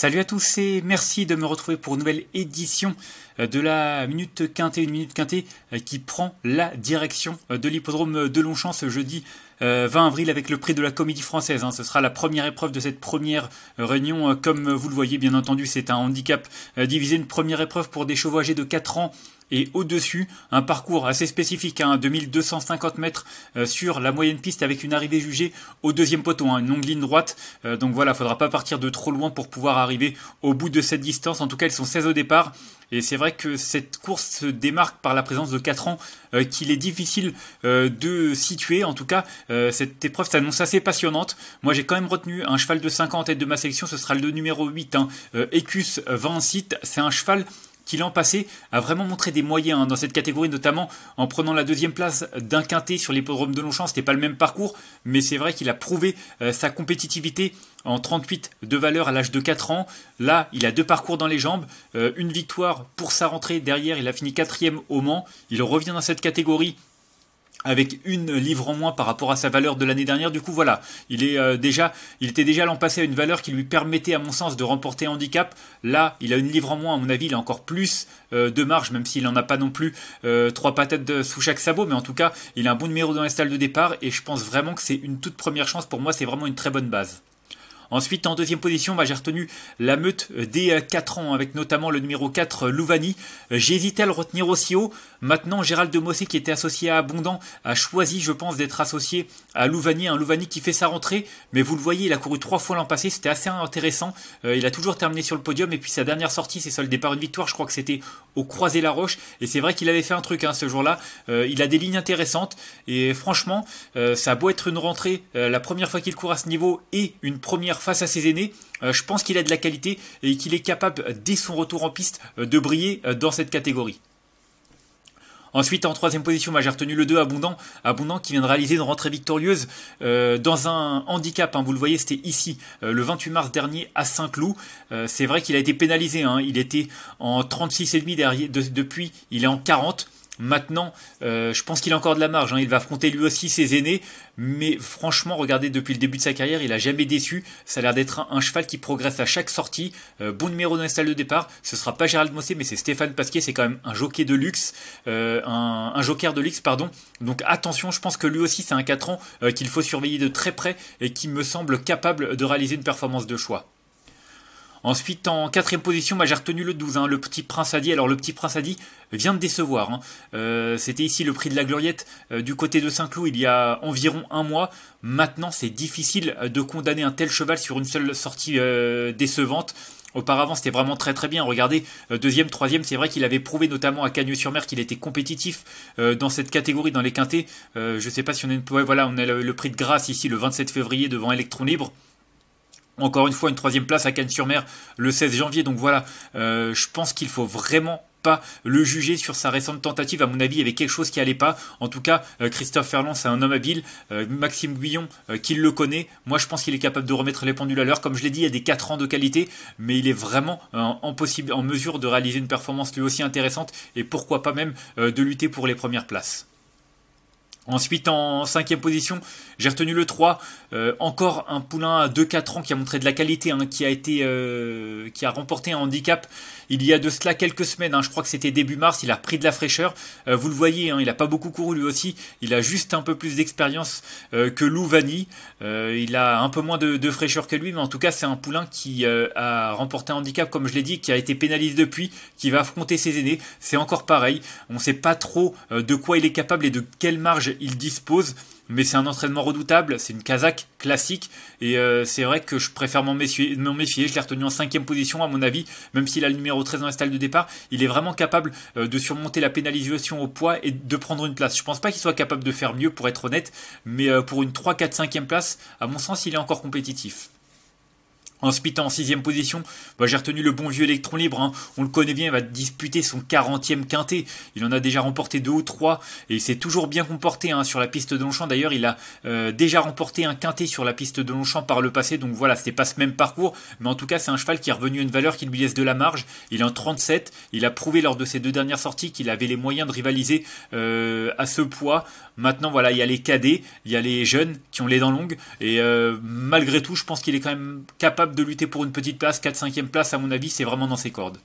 Salut à tous et merci de me retrouver pour une nouvelle édition euh, de la Minute Quintée, une Minute Quintée euh, qui prend la direction euh, de l'hippodrome de Longchamp ce jeudi 20 avril avec le prix de la comédie française. Hein. Ce sera la première épreuve de cette première réunion. Comme vous le voyez, bien entendu, c'est un handicap divisé, une première épreuve pour des chevaux âgés de 4 ans et au-dessus. Un parcours assez spécifique, hein, 2250 mètres euh, sur la moyenne piste avec une arrivée jugée au deuxième poteau, hein, une longue ligne droite. Euh, donc voilà, il faudra pas partir de trop loin pour pouvoir arriver au bout de cette distance. En tout cas, ils sont 16 au départ. Et c'est vrai que cette course se démarque par la présence de 4 ans euh, qu'il est difficile de situer. En tout cas, cette épreuve s'annonce assez passionnante. Moi, j'ai quand même retenu un cheval de 5 ans en tête de ma sélection. Ce sera le numéro 8, hein, Ecus site C'est un cheval l'an passé a vraiment montré des moyens hein, dans cette catégorie, notamment en prenant la deuxième place d'un quintet sur l'hippodrome de Longchamp. Ce n'était pas le même parcours, mais c'est vrai qu'il a prouvé euh, sa compétitivité en 38 de valeur à l'âge de 4 ans. Là, il a deux parcours dans les jambes, euh, une victoire pour sa rentrée derrière, il a fini quatrième au Mans. Il revient dans cette catégorie avec une livre en moins par rapport à sa valeur de l'année dernière. Du coup, voilà, il est euh, déjà, il était déjà l'an passé à une valeur qui lui permettait, à mon sens, de remporter handicap. Là, il a une livre en moins. À mon avis, il a encore plus euh, de marge, même s'il n'en a pas non plus euh, trois patates sous chaque sabot. Mais en tout cas, il a un bon numéro dans la salle de départ et je pense vraiment que c'est une toute première chance. Pour moi, c'est vraiment une très bonne base. Ensuite, en deuxième position, bah, j'ai retenu la meute des 4 euh, ans, avec notamment le numéro 4, euh, Louvani. Euh, J'hésitais à le retenir aussi haut. Maintenant, Gérald de Mossé, qui était associé à Abondant, a choisi, je pense, d'être associé à Louvani. Un Louvani qui fait sa rentrée, mais vous le voyez, il a couru trois fois l'an passé, c'était assez intéressant. il a toujours terminé sur le podium, et puis sa dernière sortie, c'est ça, le départ une victoire, je crois que c'était au Croisé-la-Roche. Et c'est vrai qu'il avait fait un truc hein, ce jour-là. il a des lignes intéressantes. Et franchement, ça a beau être une rentrée, la première fois qu'il court à ce niveau et une première face à ses aînés. Euh, je pense qu'il a de la qualité et qu'il est capable, dès son retour en piste, euh, de briller euh, dans cette catégorie. Ensuite, en troisième position, j'ai retenu le 2 Abondant, Abondant qui vient de réaliser une rentrée victorieuse dans un handicap. Hein. vous le voyez, c'était ici, le 28 mars dernier à Saint-Cloud. c'est vrai qu'il a été pénalisé. Hein. il était en 36,5 derrière, depuis, il est en 40. Maintenant, euh, je pense qu'il a encore de la marge. Hein. Il va affronter lui aussi ses aînés. Mais franchement, regardez, depuis le début de sa carrière, il n'a jamais déçu. Ça a l'air d'être un, cheval qui progresse à chaque sortie. Euh, bon numéro dans la salle de départ. Ce sera pas Gérald Mossé, mais c'est Stéphane Pasquier. C'est quand même un jockey de luxe. Euh, un, un, joker de luxe, pardon. Donc attention, je pense que lui aussi, c'est un 4 ans qu'il faut surveiller de très près et qui me semble capable de réaliser une performance de choix. Ensuite, en quatrième position, bah, j'ai retenu le 12, hein, le Petit Prince dit, Alors, le Petit Prince dit, vient de décevoir. Hein. Euh, c'était ici le prix de la Gloriette euh, du côté de Saint-Cloud il y a environ un mois. Maintenant, c'est difficile euh, de condamner un tel cheval sur une seule sortie décevante. Auparavant, c'était vraiment très très bien. Regardez, deuxième, troisième, c'est vrai qu'il avait prouvé notamment à Cagnes-sur-Mer qu'il était compétitif dans cette catégorie, dans les quintés. je ne sais pas si on voilà, on a le, prix de grâce ici le 27 février devant Electron Libre. Encore une fois, une troisième place à Cannes-sur-Mer le 16 janvier. Donc voilà, euh, je pense qu'il faut vraiment pas le juger sur sa récente tentative. À mon avis, il y avait quelque chose qui allait pas. En tout cas, euh, Christophe Ferland, c'est un homme habile. Euh, Maxime Guillon, qui le connaît, moi je pense qu'il est capable de remettre les pendules à l'heure. Comme je l'ai dit, il y a des 4 ans de qualité, mais il est vraiment en mesure de réaliser une performance lui aussi intéressante et pourquoi pas même de lutter pour les premières places. Ensuite, en cinquième position, j'ai retenu le 3, euh, encore un poulain à 2-4 ans qui a montré de la qualité, hein, qui a été, euh, qui a remporté un handicap il y a de cela quelques semaines. Hein. je crois que c'était début mars. Il a pris de la fraîcheur. Euh, vous le voyez, hein, il n'a pas beaucoup couru lui aussi. Il a juste un peu plus d'expérience que Louvani. il a un peu moins de, de, fraîcheur que lui, mais en tout cas, c'est un poulain qui a remporté un handicap, comme je l'ai dit, qui a été pénalisé depuis, qui va affronter ses aînés. C'est encore pareil. On ne sait pas trop de quoi il est capable et de quelle marge il dispose mais c'est un entraînement redoutable, c'est une Kazakh classique, et euh, c'est vrai que je préfère m'en méfier, je l'ai retenu en cinquième position à mon avis, même s'il a le numéro 13 dans la salle de départ, il est vraiment capable euh, de surmonter la pénalisation au poids et de prendre une place. Je pense pas qu'il soit capable de faire mieux pour être honnête, mais euh, pour une 3, 4, 5 place, à mon sens il est encore compétitif. En en sixième position, bah, j'ai retenu le bon vieux électron libre. Hein. On le connaît bien, il va disputer son 40e quintet. Il en a déjà remporté deux ou trois et il s'est toujours bien comporté hein, sur la piste de Longchamp. D'ailleurs, il a euh, déjà remporté un quintet sur la piste de Longchamp par le passé. Donc voilà, c'était pas ce même parcours, mais en tout cas, c'est un cheval qui est revenu à une valeur qui lui laisse de la marge. Il est en 37. Il a prouvé lors de ses deux dernières sorties qu'il avait les moyens de rivaliser euh, à ce poids. Maintenant, voilà, il y a les cadets, il y a les jeunes qui ont les dents longues et euh, malgré tout, je pense qu'il est quand même capable de lutter pour une petite place, 4-5e place, à mon avis, c'est vraiment dans ses cordes.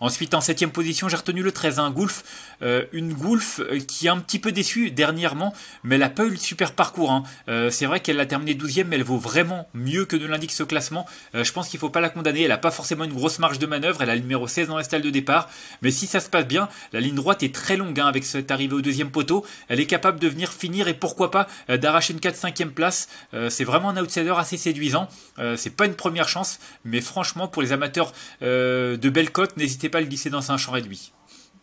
Ensuite, en septième position, j'ai retenu le 13, un Gulf, euh, une Gulf euh, qui est un petit peu déçue dernièrement, mais elle n'a pas eu le super parcours. Hein. Euh, c'est vrai qu'elle a terminé 12e, mais elle vaut vraiment mieux que de l'indique ce classement. je pense qu'il ne faut pas la condamner. Elle n'a pas forcément une grosse marge de manœuvre. Elle a le numéro 16 dans la stalle de départ. Mais si ça se passe bien, la ligne droite est très longue hein, avec cette arrivée au deuxième poteau. Elle est capable de venir finir et pourquoi pas d'arracher une 4-5e place. c'est vraiment un outsider assez séduisant. c'est pas une première chance, mais franchement, pour les amateurs de belles cotes, n'hésitez pas le glisser dans un champ réduit.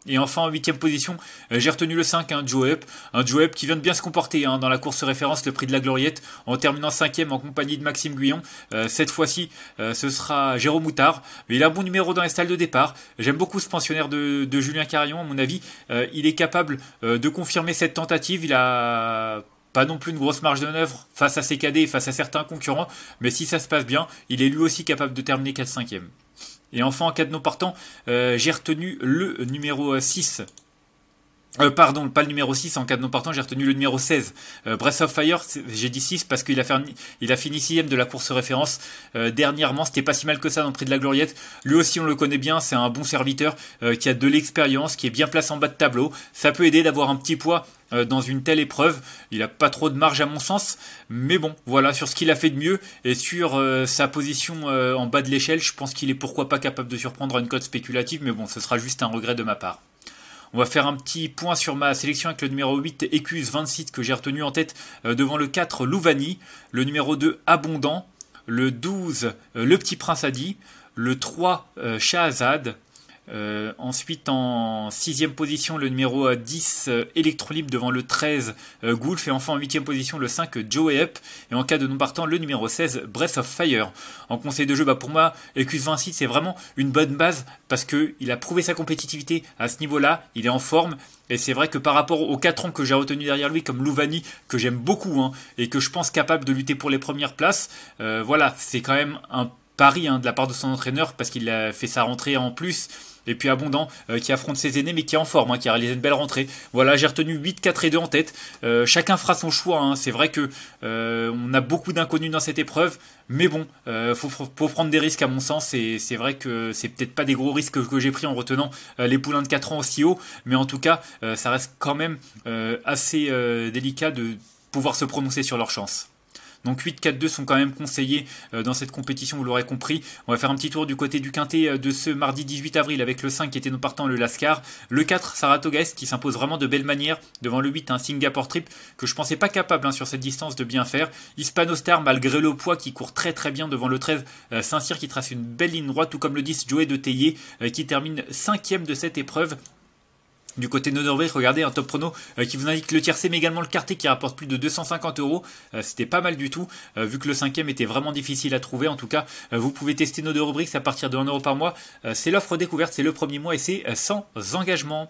Et enfin en huitième position, euh, j'ai retenu le 5, hein, Joe un Joe qui vient de bien se comporter hein, dans la course référence, le prix de la Gloriette, en terminant cinquième en compagnie de Maxime Guyon. Euh, cette fois-ci, euh, ce sera Jérôme Moutard. Mais il a un bon numéro dans les stalles de départ. J'aime beaucoup ce pensionnaire de, Julien Carillon, à mon avis. il est capable de confirmer cette tentative. Il a pas non plus une grosse marge de manœuvre face à ses cadets et face à certains concurrents, mais si ça se passe bien, il est lui aussi capable de terminer 4 5 ème et enfin, en cas de non partant, euh, j'ai retenu le numéro 6 euh, pardon, pas le numéro 6, en cas de non partant, j'ai retenu le numéro 16. Euh, Breath of Fire, j'ai dit 6 parce qu'il a, il a fini 6 de la course référence euh, dernièrement. C'était pas si mal que ça dans le prix de la Gloriette. Lui aussi, on le connaît bien, c'est un bon serviteur euh, qui a de l'expérience, qui est bien placé en bas de tableau. Ça peut aider d'avoir un petit poids dans une telle épreuve. Il a pas trop de marge à mon sens, mais bon, voilà, sur ce qu'il a fait de mieux et sur sa position en bas de l'échelle, je pense qu'il est pourquoi pas capable de surprendre une cote spéculative, mais bon, ce sera juste un regret de ma part. On va faire un petit point sur ma sélection avec le numéro 8 Écuse 26 que j'ai retenu en tête euh, devant le 4 Louvani, le numéro 2 Abondant, le 12 euh, Le Petit Prince Adi, le 3 euh, Shahazad, euh, ensuite, en sixième position, le numéro 10, Electrolib euh, devant le 13, euh, Et enfin, en huitième position, le 5, Joey Up. Et en cas de non partant, le numéro 16, Breath of Fire. En conseil de jeu, bah, pour moi, eq 26, c'est vraiment une bonne base parce qu'il a prouvé sa compétitivité à ce niveau-là. Il est en forme. Et c'est vrai que par rapport aux 4 ans que j'ai retenu derrière lui, comme Louvani, que j'aime beaucoup, hein, et que je pense capable de lutter pour les premières places, euh, voilà, c'est quand même un pari hein, de la part de son entraîneur parce qu'il a fait sa rentrée en plus et puis abondant, euh, qui affronte ses aînés, mais qui est en forme, hein, qui a réalisé une belle rentrée. Voilà, j'ai retenu 8, 4 et 2 en tête. Euh, chacun fera son choix. Hein. C'est vrai que euh, on a beaucoup d'inconnus dans cette épreuve, mais bon, faut, faut, prendre des risques à mon sens. Et c'est vrai que c'est peut-être pas des gros risques que, j'ai pris en retenant les poulains de 4 ans aussi haut, mais en tout cas, ça reste quand même assez délicat de pouvoir se prononcer sur leur chance. Donc 8-4-2 sont quand même conseillés euh, dans cette compétition, vous l'aurez compris. On va faire un petit tour du côté du quintet euh, de ce mardi 18 avril avec le 5 qui était nos partants, le Lascar. Le 4, Saratoga qui s'impose vraiment de belle manière devant le 8, un Singapore Trip que je pensais pas capable hein, sur cette distance de bien faire. Hispanostar, malgré le poids, qui court très très bien devant le 13, euh, Saint-Cyr qui trace une belle ligne droite, tout comme le 10, Joey de Teillet, qui termine 5 de cette épreuve. Du côté de Norvège, regardez un top prono euh, qui vous indique le tiercé mais également le quartier qui rapporte plus de 250 euros. Euh, c'était pas mal du tout, euh, vu que le cinquième était vraiment difficile à trouver. En tout cas, vous pouvez tester nos deux rubriques à partir de 1 euro par mois. C'est l'offre découverte, c'est le premier mois et c'est sans engagement.